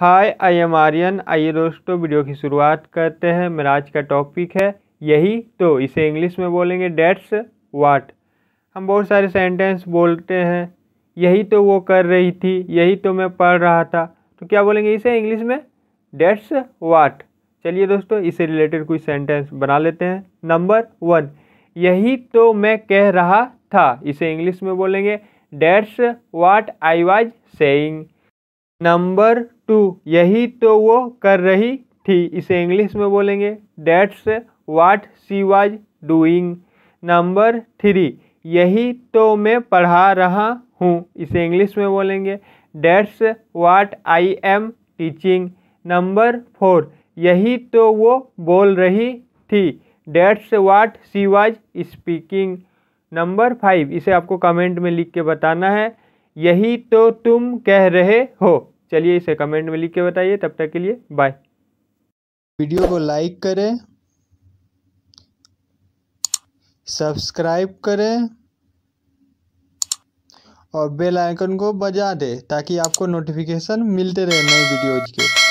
hi I am Aryan आइए दोस्तों video की शुरुआत करते हैं मेरा आज का टॉपिक है यही तो इसे इंग्लिश में बोलेंगे डेट्स वाट हम बहुत सारे सेंटेंस बोलते हैं यही तो वो कर रही थी यही तो मैं पढ़ रहा था तो क्या बोलेंगे इसे इंग्लिश में डेट्स वाट चलिए दोस्तों इसे रिलेटेड कुछ सेंटेंस बना लेते हैं नंबर वन यही तो मैं कह रहा था इसे इंग्लिश में बोलेंगे that's what I was saying number two यही तो वो कर रही थी इसे इंग्लिश में बोलेंगे that's what she was doing number three यही तो मैं पढ़ा रहा हूँ इसे इंग्लिश में बोलेंगे that's what I am teaching number four यही तो वो बोल रही थी that's what she was speaking number five इसे आपको कमेंट में लिख के बताना है यही तो तुम कह रहे हो चलिए इसे कमेंट में लिख के बताइए तब तक के लिए बाय वीडियो को लाइक करें सब्सक्राइब करें और बेल आइकन को बजा दें ताकि आपको नोटिफिकेशन मिलते रहे नई वीडियोज के